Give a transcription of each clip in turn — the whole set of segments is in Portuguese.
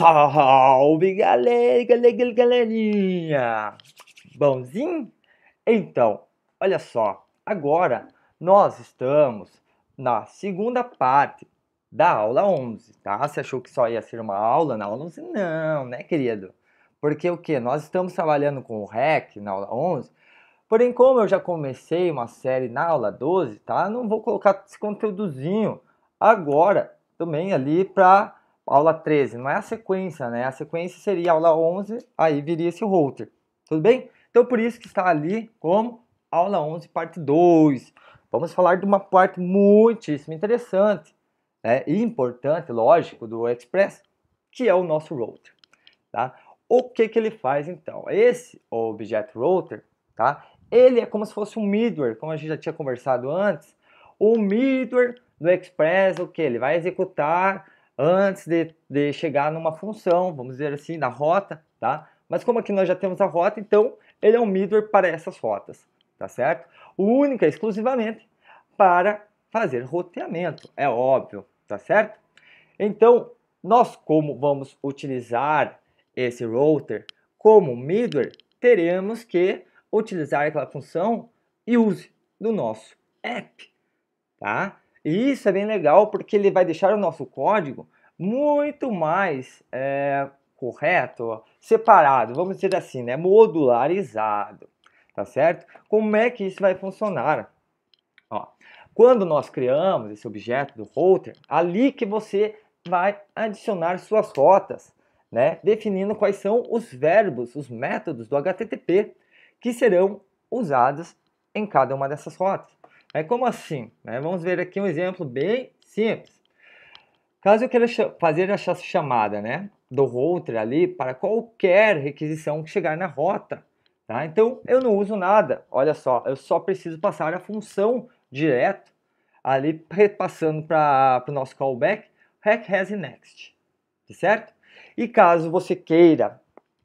Salve galera, galera, galerinha! Bonzinho? Então, olha só, agora nós estamos na segunda parte da aula 11, tá? Você achou que só ia ser uma aula na aula 11? Não, né, querido? Porque o que? Nós estamos trabalhando com o REC na aula 11, porém, como eu já comecei uma série na aula 12, tá? Não vou colocar esse conteúdozinho agora também ali para aula 13, não é a sequência, né? A sequência seria aula 11, aí viria esse router, tudo bem? Então, por isso que está ali como aula 11, parte 2. Vamos falar de uma parte muitíssimo interessante né? e importante, lógico, do Express, que é o nosso router, tá? O que, que ele faz, então? Esse objeto router, tá? Ele é como se fosse um middleware, como a gente já tinha conversado antes. O middleware do Express, o que? Ele vai executar antes de, de chegar numa função, vamos dizer assim, na rota, tá? Mas como aqui nós já temos a rota, então ele é um middleware para essas rotas, tá certo? Única, é exclusivamente para fazer roteamento, é óbvio, tá certo? Então, nós como vamos utilizar esse router como middleware, teremos que utilizar aquela função use do nosso app, tá? E isso é bem legal porque ele vai deixar o nosso código muito mais é, correto, separado, vamos dizer assim, né? modularizado, tá certo? Como é que isso vai funcionar? Ó, quando nós criamos esse objeto do router, ali que você vai adicionar suas rotas, né? definindo quais são os verbos, os métodos do HTTP que serão usados em cada uma dessas rotas. É como assim? Né? Vamos ver aqui um exemplo bem simples. Caso eu queira fazer a chamada né, do router ali para qualquer requisição que chegar na rota, tá? então eu não uso nada. Olha só, eu só preciso passar a função direto ali repassando para o nosso callback hack has next, tá certo? E caso você queira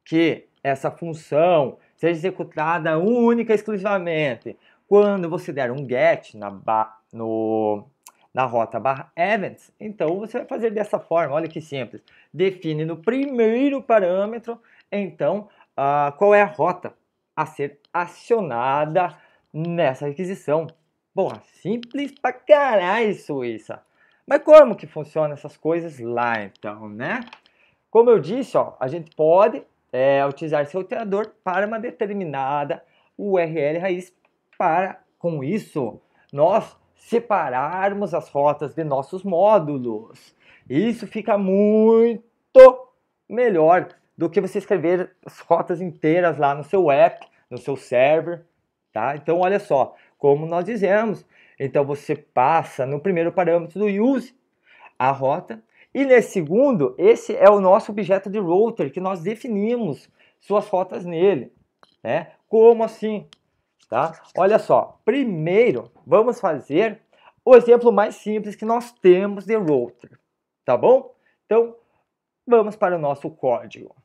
que essa função seja executada única e exclusivamente quando você der um get na, ba, no, na rota barra events, então você vai fazer dessa forma, olha que simples. Define no primeiro parâmetro, então, uh, qual é a rota a ser acionada nessa requisição. Porra, é simples pra caralho, Suíça. Mas como que funciona essas coisas lá, então, né? Como eu disse, ó, a gente pode é, utilizar esse roteador para uma determinada URL raiz para com isso nós separarmos as rotas de nossos módulos. Isso fica muito melhor do que você escrever as rotas inteiras lá no seu app, no seu server, tá? Então olha só, como nós dizemos, então você passa no primeiro parâmetro do use a rota e nesse segundo, esse é o nosso objeto de router que nós definimos suas rotas nele, né? Como assim? tá? Olha só, primeiro vamos fazer o exemplo mais simples que nós temos de router, tá bom? Então, vamos para o nosso código.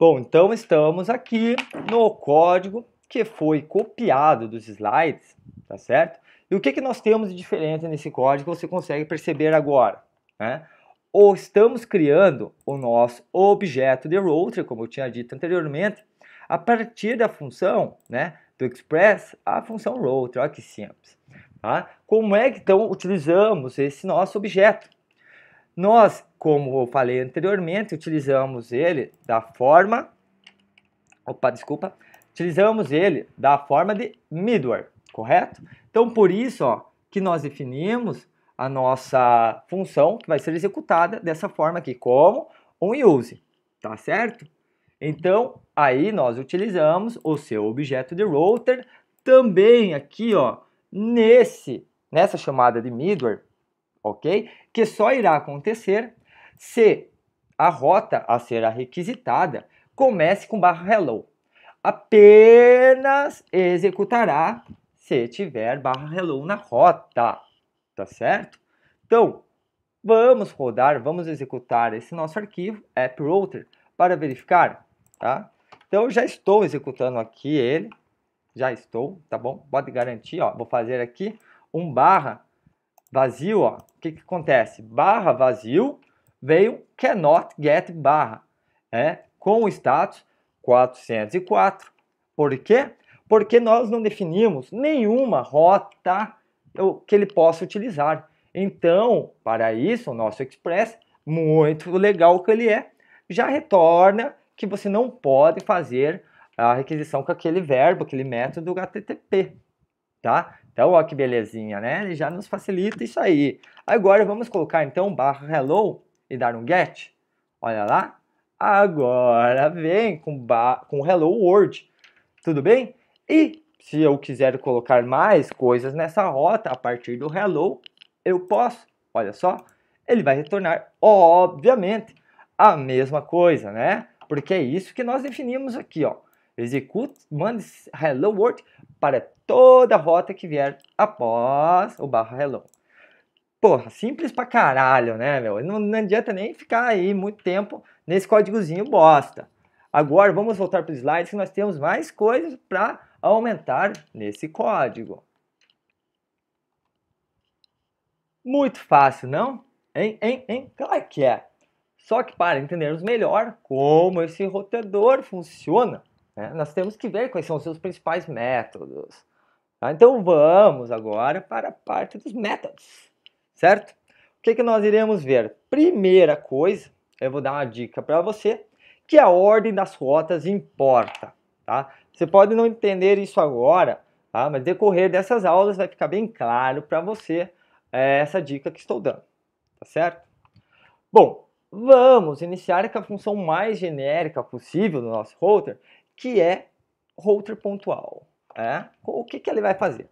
Bom, então estamos aqui no código que foi copiado dos slides, tá certo? E o que, que nós temos de diferente nesse código você consegue perceber agora, né? Ou estamos criando o nosso objeto de router, como eu tinha dito anteriormente, a partir da função né, do Express a função router, olha que simples. Tá? Como é que então utilizamos esse nosso objeto? Nós, como eu falei anteriormente, utilizamos ele da forma, opa, desculpa, utilizamos ele da forma de middleware, correto? Então, por isso, ó, que nós definimos a nossa função que vai ser executada dessa forma aqui, como on use, tá certo? Então, Aí nós utilizamos o seu objeto de router também aqui, ó, nesse nessa chamada de middleware, OK? Que só irá acontecer se a rota a ser requisitada comece com barra hello. Apenas executará se tiver barra hello na rota, tá certo? Então, vamos rodar, vamos executar esse nosso arquivo app router para verificar, tá? Então, eu já estou executando aqui ele. Já estou, tá bom? Pode garantir, ó. Vou fazer aqui um barra vazio, ó. O que, que acontece? Barra vazio veio cannot get barra. É, com o status 404. Por quê? Porque nós não definimos nenhuma rota que ele possa utilizar. Então, para isso, o nosso Express, muito legal que ele é, já retorna que você não pode fazer a requisição com aquele verbo, aquele método HTTP, tá? Então, ó que belezinha, né? Ele já nos facilita isso aí. Agora vamos colocar então barra hello e dar um get. Olha lá. Agora vem com, com hello world. Tudo bem? E se eu quiser colocar mais coisas nessa rota a partir do hello, eu posso. Olha só, ele vai retornar, obviamente, a mesma coisa, né? Porque é isso que nós definimos aqui, ó. Execute, mande hello world para toda rota que vier após o barra hello. Porra, simples pra caralho, né, meu? Não, não adianta nem ficar aí muito tempo nesse códigozinho bosta. Agora vamos voltar para os slides que nós temos mais coisas para aumentar nesse código. Muito fácil, não? Hein, hein, hein? Claro que é. Só que para entendermos melhor como esse roteador funciona, né, nós temos que ver quais são os seus principais métodos. Tá? Então vamos agora para a parte dos métodos, certo? O que, que nós iremos ver? Primeira coisa, eu vou dar uma dica para você, que a ordem das rotas importa. Tá? Você pode não entender isso agora, tá? mas decorrer dessas aulas vai ficar bem claro para você é, essa dica que estou dando, tá certo? Bom, vamos iniciar com a função mais genérica possível do nosso router, que é router pontual. É? O que, que ele vai fazer?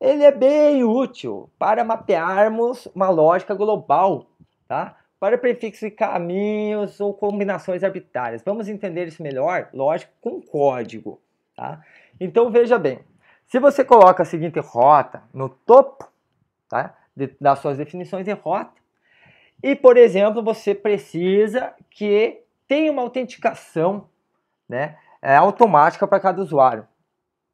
Ele é bem útil para mapearmos uma lógica global, tá? para prefixos e caminhos ou combinações arbitrárias. Vamos entender isso melhor, lógico, com código. Tá? Então veja bem, se você coloca a seguinte rota no topo tá? De, das suas definições de rota, e, por exemplo, você precisa que tenha uma autenticação né, é, automática para cada usuário.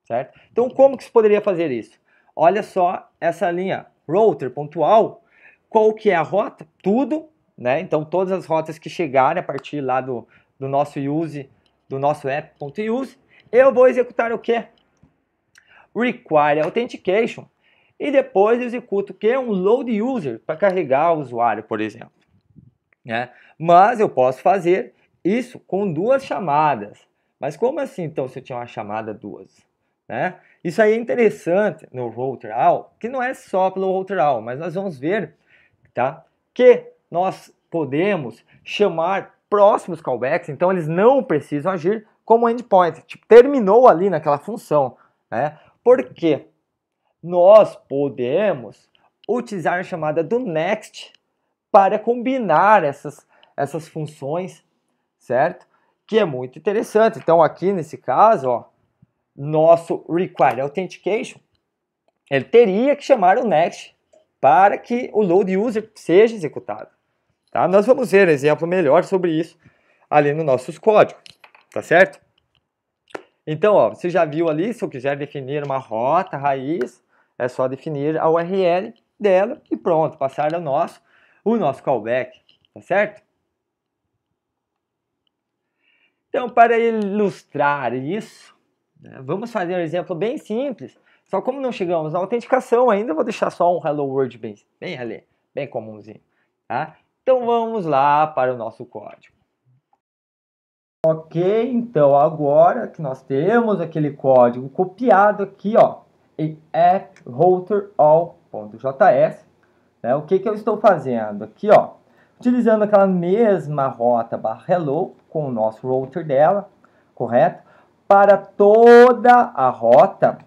Certo? Então, como que se poderia fazer isso? Olha só essa linha router pontual, qual que é a rota? Tudo, né? Então, todas as rotas que chegarem a partir lá do, do nosso use, do nosso app.use, eu vou executar o que? Require Authentication, e depois executo o que? É um load user para carregar o usuário, por exemplo. Né? Mas eu posso fazer isso com duas chamadas. Mas como assim então se eu tinha uma chamada duas? Né? Isso aí é interessante no router all, que não é só pelo router all, mas nós vamos ver tá? que nós podemos chamar próximos callbacks, então eles não precisam agir como endpoint. Tipo, terminou ali naquela função. Né? Por quê? nós podemos utilizar a chamada do next para combinar essas, essas funções, certo? Que é muito interessante. Então, aqui nesse caso, ó, nosso require authentication, ele teria que chamar o next para que o load user seja executado. Tá? Nós vamos ver um exemplo melhor sobre isso ali nos nossos códigos, tá certo? Então, ó, você já viu ali, se eu quiser definir uma rota raiz, é só definir a URL dela e pronto, passar o nosso, o nosso callback, tá certo? Então, para ilustrar isso, né, vamos fazer um exemplo bem simples. Só como não chegamos na autenticação ainda, vou deixar só um Hello World bem, bem ali, bem comumzinho. Tá? Então vamos lá para o nosso código. Ok, então agora que nós temos aquele código copiado aqui, ó, em approuterAll.js. É né? O que, que eu estou fazendo aqui, ó? Utilizando aquela mesma rota barra hello com o nosso router dela, correto? Para toda a rota,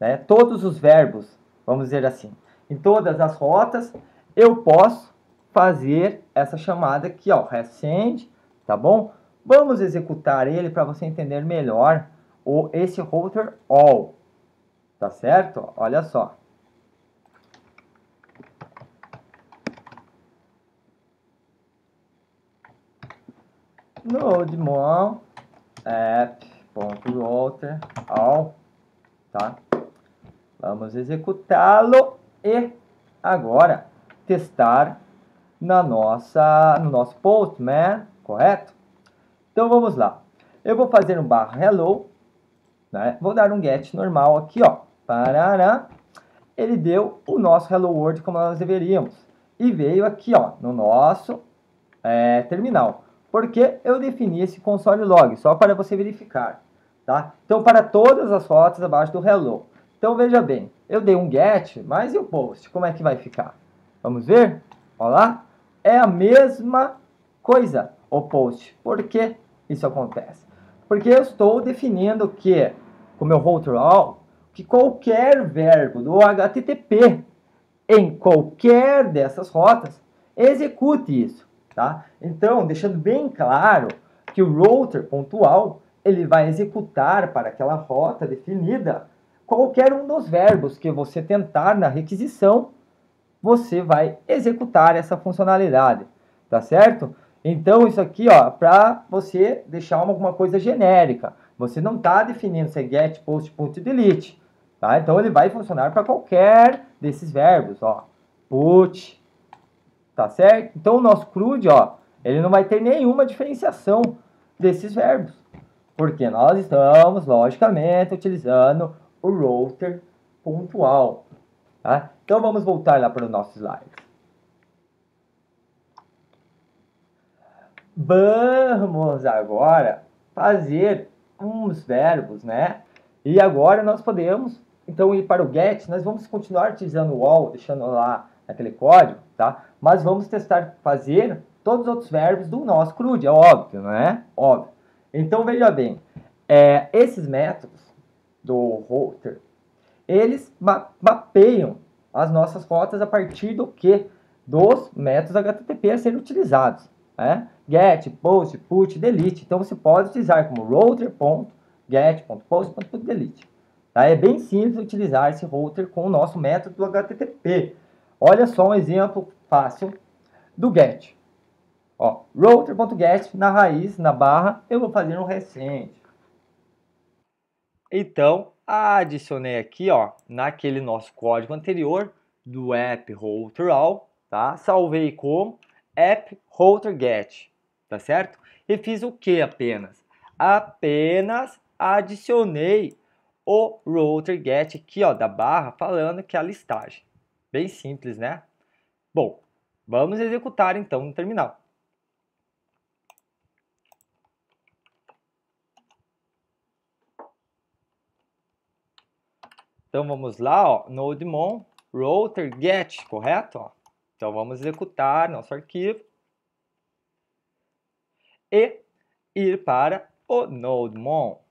né? todos os verbos, vamos dizer assim, em todas as rotas, eu posso fazer essa chamada aqui, ó, resend, tá bom? Vamos executar ele para você entender melhor o, esse router all, Tá certo? Olha só. Nodemon app.router all, tá? Vamos executá-lo e agora testar na nossa, no nosso Postman, né? correto? Então vamos lá. Eu vou fazer um barra hello, né? Vou dar um get normal aqui, ó. Parará. Ele deu o nosso Hello World como nós deveríamos. E veio aqui, ó, no nosso é, terminal. Porque eu defini esse console log, só para você verificar. Tá? Então, para todas as fotos abaixo do hello. Então, veja bem, eu dei um get, mas e o post? Como é que vai ficar? Vamos ver? Olha lá. É a mesma coisa, o post. Por que isso acontece? Porque eu estou definindo que, como eu vou all, que qualquer verbo do HTTP em qualquer dessas rotas execute isso, tá? Então, deixando bem claro que o router pontual ele vai executar para aquela rota definida qualquer um dos verbos que você tentar na requisição, você vai executar essa funcionalidade, tá certo? Então, isso aqui, ó, para você deixar alguma coisa genérica. Você não está definindo se é get, post, ponto delete. Tá? Então ele vai funcionar para qualquer desses verbos, ó. Put, tá certo? Então o nosso crude, ó, ele não vai ter nenhuma diferenciação desses verbos, porque nós estamos, logicamente, utilizando o router pontual, tá? Então vamos voltar lá para o nosso slide. Vamos agora fazer uns verbos, né? E agora nós podemos então, ir para o get, nós vamos continuar utilizando o all, deixando lá aquele código, tá? Mas vamos testar fazer todos os outros verbos do nosso CRUD, é óbvio, não é? Óbvio. Então, veja bem, é, esses métodos do router, eles ma mapeiam as nossas rotas a partir do que? Dos métodos HTTP a serem utilizados, né? Get, post, put, delete. Então, você pode utilizar como router.get.post.delete. Tá? É bem simples utilizar esse router com o nosso método HTTP. Olha só um exemplo fácil do GET. Ó, router.get na raiz, na barra, eu vou fazer um recente. Então, adicionei aqui, ó, naquele nosso código anterior do app router all, tá? Salvei como app router get, tá certo? E fiz o que apenas? Apenas adicionei o router get aqui ó, da barra falando que é a listagem. Bem simples, né? Bom, vamos executar então no terminal. Então vamos lá, ó, node-mon router get, correto? Ó. Então vamos executar nosso arquivo e ir para o node-mon.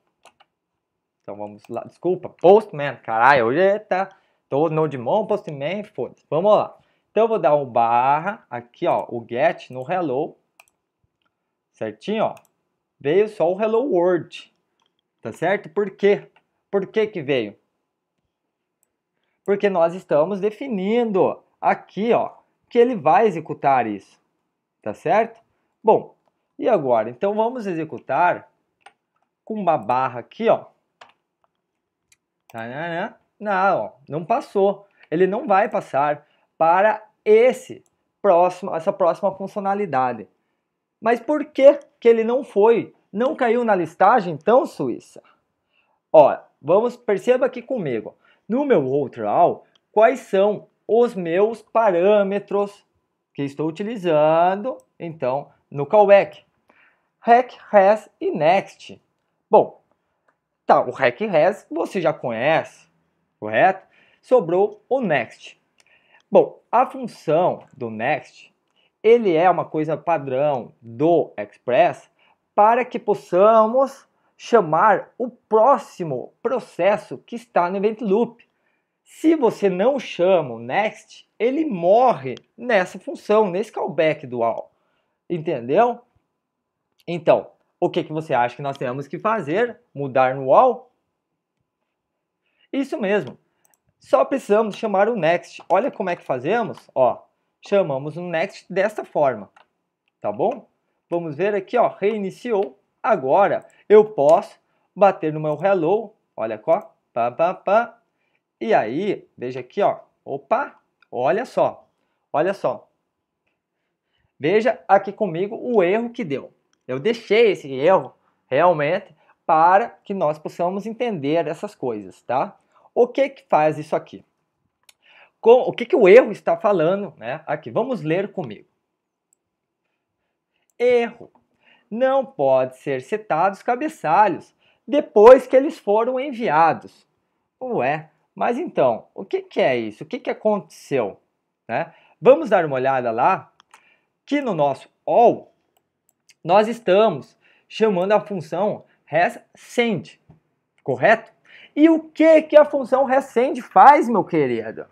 Então vamos lá. Desculpa, Postman, caralho, hoje é, tá. Tô no Digimon, Postman, foda-se. Vamos lá. Então eu vou dar um barra aqui, ó, o get no hello. Certinho, ó. Veio só o hello world. Tá certo? Por quê? Por que que veio? Porque nós estamos definindo aqui, ó, que ele vai executar isso. Tá certo? Bom, e agora? Então vamos executar com uma barra aqui, ó, não, não passou. Ele não vai passar para esse próximo, essa próxima funcionalidade. Mas por que, que ele não foi? Não caiu na listagem, então, Suíça? Ó, vamos, perceba aqui comigo. No meu outro ao quais são os meus parâmetros que estou utilizando, então, no callback? Hack, has e next. Bom, Tá, o REC RES você já conhece, correto? Sobrou o next. Bom, a função do next, ele é uma coisa padrão do Express para que possamos chamar o próximo processo que está no event loop. Se você não chama o next, ele morre nessa função, nesse callback do all. Entendeu? Então, o que, que você acha que nós temos que fazer? Mudar no all? Isso mesmo. Só precisamos chamar o next. Olha como é que fazemos. Ó, chamamos o next desta forma. Tá bom? Vamos ver aqui, ó, reiniciou. Agora eu posso bater no meu hello. Olha ó, E aí, veja aqui, ó. Opa, olha só. Olha só. Veja aqui comigo o erro que deu. Eu deixei esse erro realmente para que nós possamos entender essas coisas, tá? O que que faz isso aqui? Com, o que que o erro está falando, né? Aqui, vamos ler comigo. Erro. Não pode ser citados cabeçalhos depois que eles foram enviados. Ué, mas então, o que, que é isso? O que, que aconteceu? Né? Vamos dar uma olhada lá, que no nosso all, nós estamos chamando a função recente, correto? E o que, que a função recente faz, meu querido?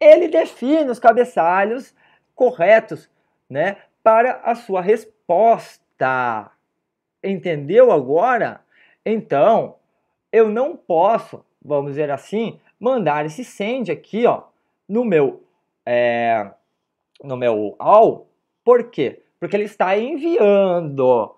Ele define os cabeçalhos corretos né, para a sua resposta. Entendeu agora? Então, eu não posso, vamos dizer assim, mandar esse send aqui ó, no meu é, no meu all. Por quê? porque ele está enviando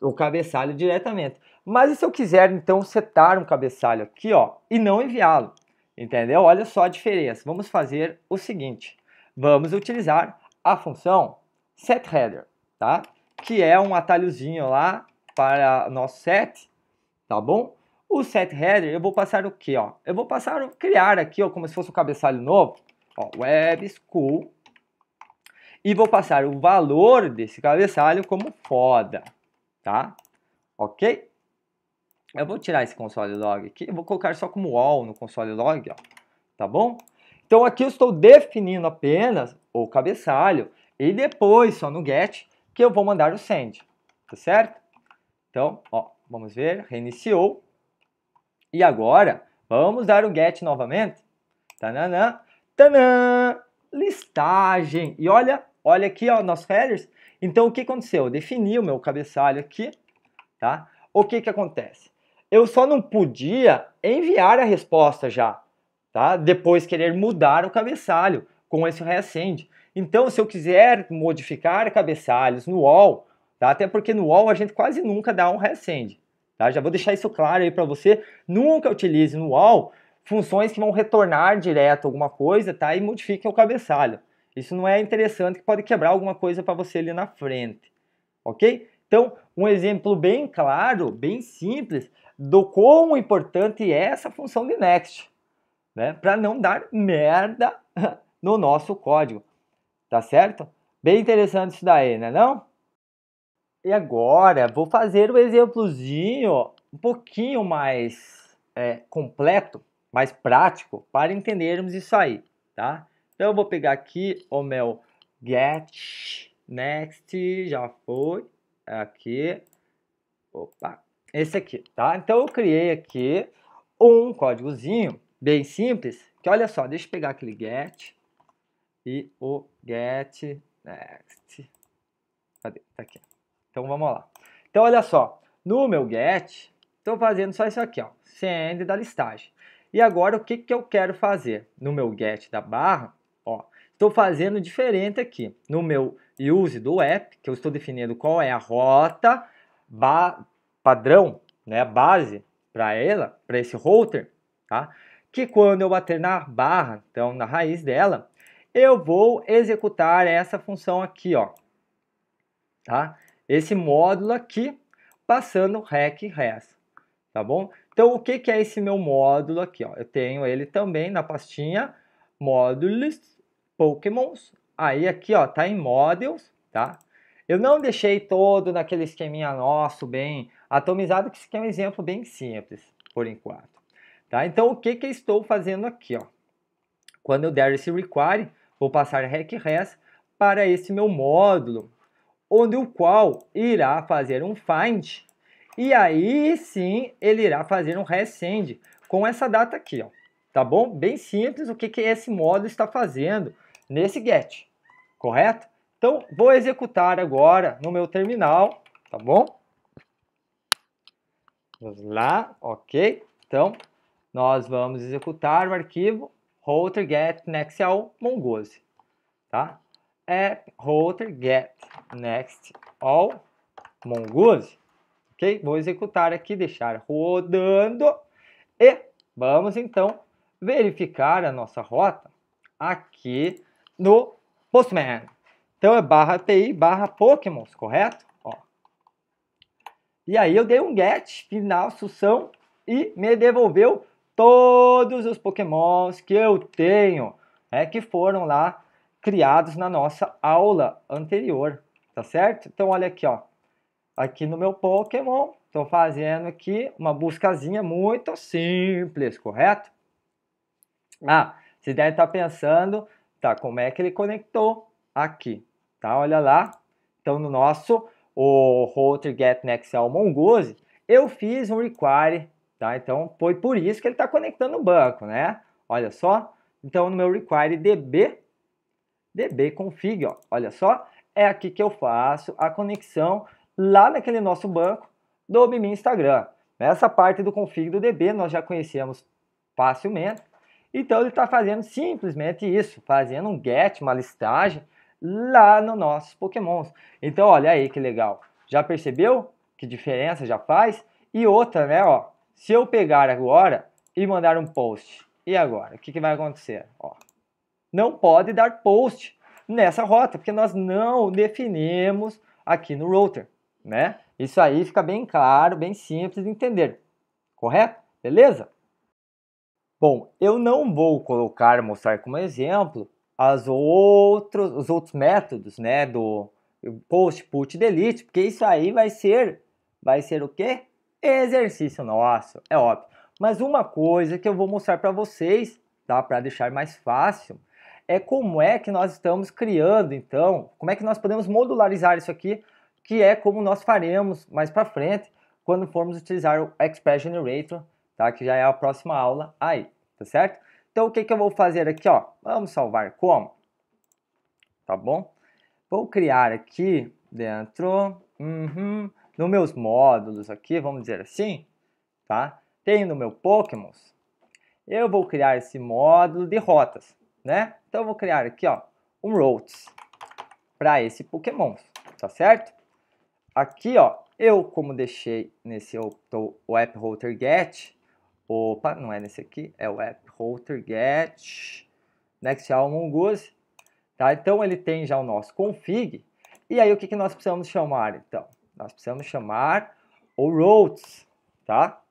o cabeçalho diretamente. Mas e se eu quiser então setar um cabeçalho aqui, ó, e não enviá-lo? Entendeu? Olha só a diferença. Vamos fazer o seguinte. Vamos utilizar a função setHeader, tá? Que é um atalhozinho lá para nosso set, tá bom? O setHeader eu vou passar o quê, ó? Eu vou passar criar aqui, ó, como se fosse um cabeçalho novo, ó, web school e vou passar o valor desse cabeçalho como foda, tá? Ok? Eu vou tirar esse console log aqui, vou colocar só como all no console log, ó, tá bom? Então aqui eu estou definindo apenas o cabeçalho e depois só no get que eu vou mandar o send, tá certo? Então, ó, vamos ver, reiniciou. E agora, vamos dar o get novamente. Tananã, tanã, listagem. E olha Olha aqui, ó, nossos headers. Então, o que aconteceu? Eu defini o meu cabeçalho aqui, tá? O que que acontece? Eu só não podia enviar a resposta já, tá? Depois querer mudar o cabeçalho com esse reacende. Então, se eu quiser modificar cabeçalhos no wall, tá? Até porque no wall a gente quase nunca dá um reacende, tá? Já vou deixar isso claro aí para você. Nunca utilize no wall funções que vão retornar direto alguma coisa, tá? E modifiquem o cabeçalho. Isso não é interessante, que pode quebrar alguma coisa para você ali na frente, ok? Então, um exemplo bem claro, bem simples, do quão importante é essa função de next, né? Para não dar merda no nosso código, tá certo? Bem interessante isso daí, né não? E agora, vou fazer um exemplozinho um pouquinho mais é, completo, mais prático, para entendermos isso aí, tá? Então eu vou pegar aqui o meu get next, já foi, aqui, opa, esse aqui, tá? Então eu criei aqui um códigozinho bem simples, que olha só, deixa eu pegar aquele get e o get next. Cadê? Tá aqui. Então vamos lá. Então olha só, no meu get, estou fazendo só isso aqui, ó, send da listagem. E agora o que, que eu quero fazer? No meu get da barra, Ó, estou fazendo diferente aqui. No meu use do app, que eu estou definindo qual é a rota padrão, né, base para ela, para esse router, tá? Que quando eu bater na barra, então na raiz dela, eu vou executar essa função aqui, ó. Tá? Esse módulo aqui, passando rec res, tá bom? Então, o que, que é esse meu módulo aqui? Ó? Eu tenho ele também na pastinha Modules, Pokémons. Aí aqui, ó, tá em Models, tá? Eu não deixei todo naquele esqueminha nosso bem atomizado, que isso aqui é um exemplo bem simples, por enquanto. Tá? Então, o que, que eu estou fazendo aqui? Ó? Quando eu der esse require, vou passar rec res para esse meu módulo, onde o qual irá fazer um find, e aí sim ele irá fazer um resend com essa data aqui. Ó tá bom? Bem simples o que, que esse módulo está fazendo nesse get, correto? Então, vou executar agora no meu terminal, tá bom? Vamos lá, ok. Então, nós vamos executar o arquivo router get next all mongose, tá? É router get next all mongose, ok? Vou executar aqui, deixar rodando e vamos então verificar a nossa rota aqui no Postman. Então é barra API barra Pokémons, correto? Ó. E aí eu dei um get final sução e me devolveu todos os Pokémons que eu tenho, é que foram lá criados na nossa aula anterior, tá certo? Então olha aqui, ó, aqui no meu Pokémon, estou fazendo aqui uma buscazinha muito simples, correto? Ah, vocês devem estar tá pensando, tá, como é que ele conectou aqui, tá? Olha lá. Então, no nosso, o router get ao é Mongoose, eu fiz um require, tá? Então, foi por isso que ele está conectando o banco, né? Olha só. Então, no meu require db, db config, ó, olha só, é aqui que eu faço a conexão lá naquele nosso banco do Mimi Instagram. Essa parte do config do DB nós já conhecemos facilmente, então ele está fazendo simplesmente isso, fazendo um get, uma listagem lá nos nossos pokémons. Então olha aí que legal. Já percebeu que diferença já faz? E outra, né, ó, se eu pegar agora e mandar um post, e agora? O que, que vai acontecer? Ó, não pode dar post nessa rota, porque nós não definimos aqui no router, né? Isso aí fica bem claro, bem simples de entender, correto? Beleza? Bom, eu não vou colocar, mostrar como exemplo as outros, os outros métodos, né, do post, put, delete, porque isso aí vai ser, vai ser o quê? Exercício nosso, é óbvio. Mas uma coisa que eu vou mostrar para vocês, tá, para deixar mais fácil, é como é que nós estamos criando, então, como é que nós podemos modularizar isso aqui, que é como nós faremos mais para frente, quando formos utilizar o Express Generator tá? Que já é a próxima aula aí, tá certo? Então, o que, que eu vou fazer aqui, ó? Vamos salvar como? Tá bom? Vou criar aqui dentro, uhum, nos meus módulos aqui, vamos dizer assim, tá? Tem no meu Pokémons, eu vou criar esse módulo de rotas, né? Então, eu vou criar aqui, ó, um routes para esse Pokémon, tá certo? Aqui, ó, eu como deixei nesse o app router get, Opa, não é nesse aqui, é o app router get next goose. Tá? Então ele tem já o nosso config. E aí o que, que nós precisamos chamar então? Nós precisamos chamar o routes, tá?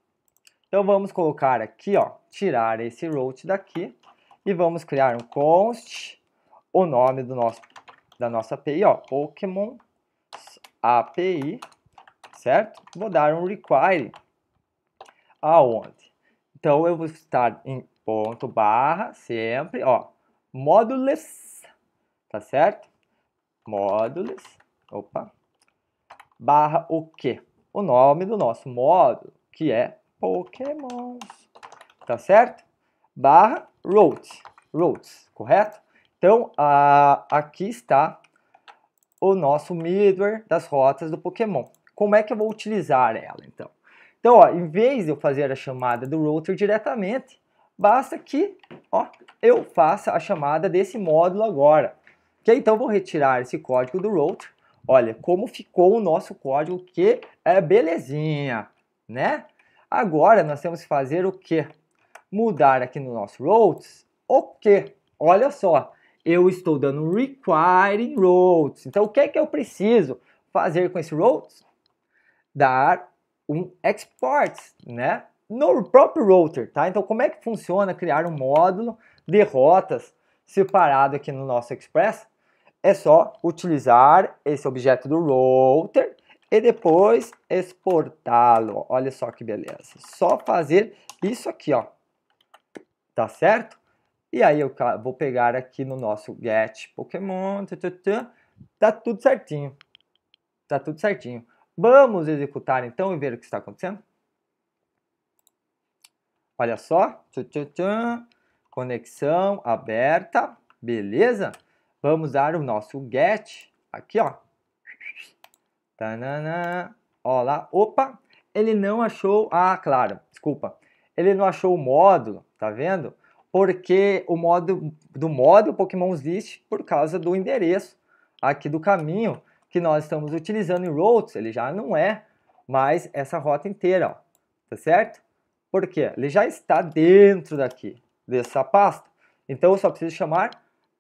Então vamos colocar aqui, ó, tirar esse route daqui e vamos criar um const o nome do nosso da nossa API, ó, Pokémon API, certo? Vou dar um require aonde? Então eu vou estar em ponto barra sempre, ó, módulos, tá certo? Módulos, opa, barra o quê? O nome do nosso módulo, que é Pokémons, tá certo? Barra routes, routes, correto? Então, a, aqui está o nosso middleware das rotas do Pokémon. Como é que eu vou utilizar ela, então? Então, ó, em vez de eu fazer a chamada do router diretamente, basta que ó, eu faça a chamada desse módulo agora. Que então vou retirar esse código do router. Olha como ficou o nosso código, que é belezinha, né? Agora nós temos que fazer o que? Mudar aqui no nosso routes o que? Olha só, eu estou dando requiring routes. Então o que é que eu preciso fazer com esse routes? Dar um export, né? No próprio router, tá? Então, como é que funciona criar um módulo de rotas separado aqui no nosso Express? É só utilizar esse objeto do router e depois exportá-lo. Olha só que beleza. Só fazer isso aqui, ó. Tá certo? E aí eu vou pegar aqui no nosso get Pokémon, tá tudo certinho. Tá tudo certinho. Vamos executar então e ver o que está acontecendo. Olha só, conexão aberta, beleza? Vamos dar o nosso get aqui, ó. Tanana. lá, opa, ele não achou, ah, claro, desculpa. Ele não achou o módulo, tá vendo? Porque o módulo do módulo Pokémon List por causa do endereço aqui do caminho que nós estamos utilizando em routes, ele já não é mais essa rota inteira, ó, tá certo? Por quê? Ele já está dentro daqui, dessa pasta. Então eu só preciso chamar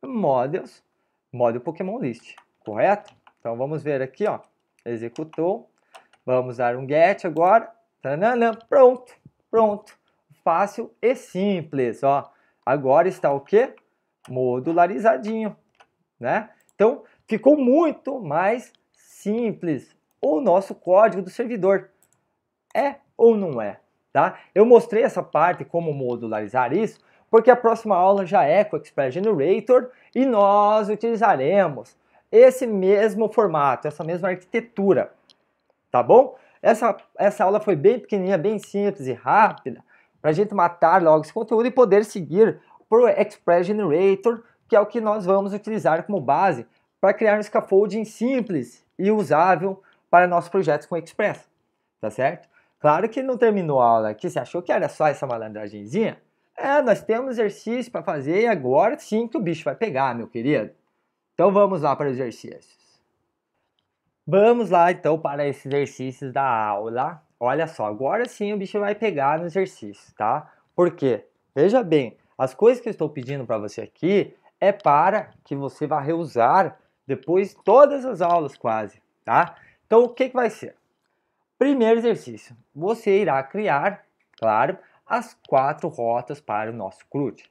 models, model Pokémon List, correto? Então vamos ver aqui, ó, executou, vamos dar um get agora, tanana, pronto, pronto, fácil e simples, ó. Agora está o quê? Modularizadinho, né? Então, Ficou muito mais simples o nosso código do servidor. É ou não é? Tá? Eu mostrei essa parte, como modularizar isso, porque a próxima aula já é com o Express Generator e nós utilizaremos esse mesmo formato, essa mesma arquitetura, tá bom? Essa, essa aula foi bem pequenininha, bem simples e rápida, para a gente matar logo esse conteúdo e poder seguir para o Express Generator, que é o que nós vamos utilizar como base para criar um scaffolding simples e usável para nossos projetos com Express, tá certo? Claro que não terminou a aula aqui, você achou que era só essa malandragemzinha? É, nós temos exercício para fazer e agora sim que o bicho vai pegar, meu querido. Então vamos lá para os exercícios. Vamos lá então para esses exercícios da aula. Olha só, agora sim o bicho vai pegar no exercício, tá? Por quê? Veja bem, as coisas que eu estou pedindo para você aqui é para que você vá reusar depois todas as aulas quase, tá? Então o que, que vai ser? Primeiro exercício, você irá criar, claro, as quatro rotas para o nosso CRUD,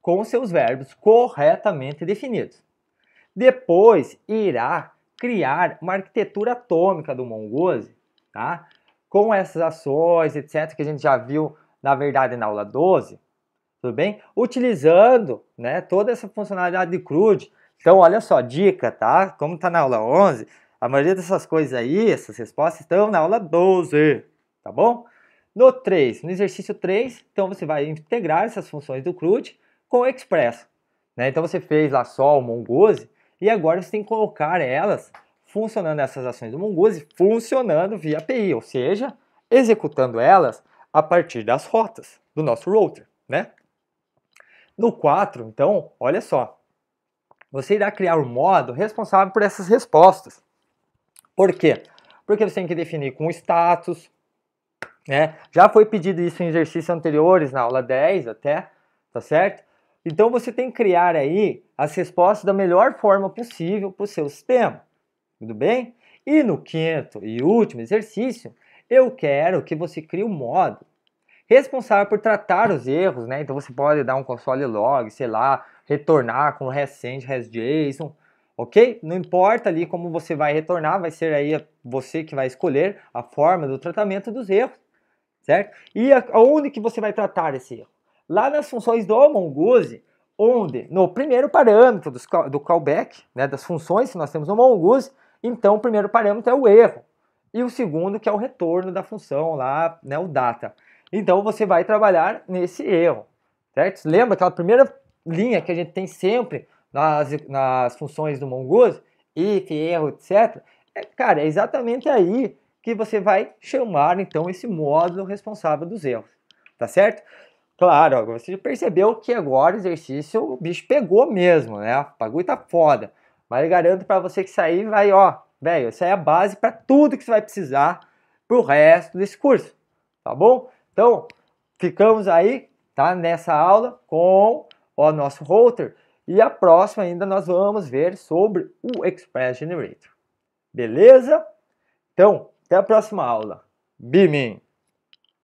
com seus verbos corretamente definidos. Depois irá criar uma arquitetura atômica do Mongoose, tá? Com essas ações, etc, que a gente já viu, na verdade, na aula 12, tudo bem? Utilizando, né, toda essa funcionalidade de CRUD então, olha só, dica, tá? Como tá na aula 11, a maioria dessas coisas aí, essas respostas, estão na aula 12, tá bom? No 3, no exercício 3, então você vai integrar essas funções do CRUD com o Expresso. Né? Então você fez lá só o Mongoose e agora você tem que colocar elas funcionando, essas ações do Mongoose, funcionando via API, ou seja, executando elas a partir das rotas do nosso router. Né? No 4, então, olha só, você irá criar o um modo responsável por essas respostas. Por quê? Porque você tem que definir com status, né? Já foi pedido isso em exercícios anteriores, na aula 10 até, tá certo? Então você tem que criar aí as respostas da melhor forma possível para o seu sistema, tudo bem? E no quinto e último exercício, eu quero que você crie um modo responsável por tratar os erros, né? Então você pode dar um console log, sei lá, retornar com resend, resjson, ok? Não importa ali como você vai retornar, vai ser aí você que vai escolher a forma do tratamento dos erros, certo? E aonde que você vai tratar esse erro? Lá nas funções do Mongoose, onde no primeiro parâmetro dos, do callback, né, das funções que nós temos no Mongoose, então o primeiro parâmetro é o erro, e o segundo que é o retorno da função lá, né, o data. Então você vai trabalhar nesse erro, certo? Lembra aquela primeira linha que a gente tem sempre nas, nas funções do Mongoose, if, erro, etc., é, cara, é exatamente aí que você vai chamar, então, esse módulo responsável dos erros, tá certo? Claro, ó, você percebeu que agora o exercício, o bicho pegou mesmo, né? pagou e tá foda. Mas garanto para você que sair vai, ó, velho, isso aí é a base para tudo que você vai precisar pro resto desse curso, tá bom? Então, ficamos aí, tá? Nessa aula com o nosso router. E a próxima ainda nós vamos ver sobre o Express Generator. Beleza? Então, até a próxima aula. Beaming!